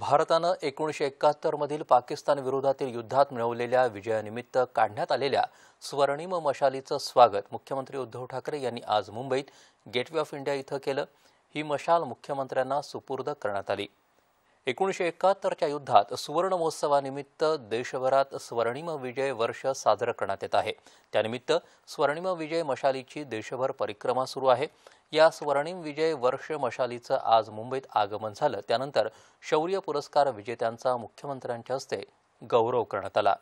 भारतानं एकोणीसशे एकाहत्तरमधील पाकिस्तान विरोधातील युद्धात मिळवलेल्या विजयानिमित्त काढण्यात आलेल्या स्वर्णिम मशालीचं स्वागत मुख्यमंत्री उद्धव ठाकरे यांनी आज मुंबईत गेटवे ऑफ इंडिया इथं केलं ही मशाल मुख्यमंत्र्यांना सुपूर्द करण्यात आली एकोणीसशे एकाहत्तरच्या युद्धात सुवर्ण महोत्सवानिमित्त देशभरात स्वर्णिम विजय वर्ष साजरं करण्यात येत आहे त्यानिमित्त स्वर्णिम विजय मशालीची देशभर परिक्रमा सुरू आहे या स्वर्णिम विजय वर्ष मशालीचं आज मुंबईत आगमन झालं त्यानंतर शौर्य पुरस्कार विजेत्यांचा मुख्यमंत्र्यांच्या हस्ते गौरव करण्यात आला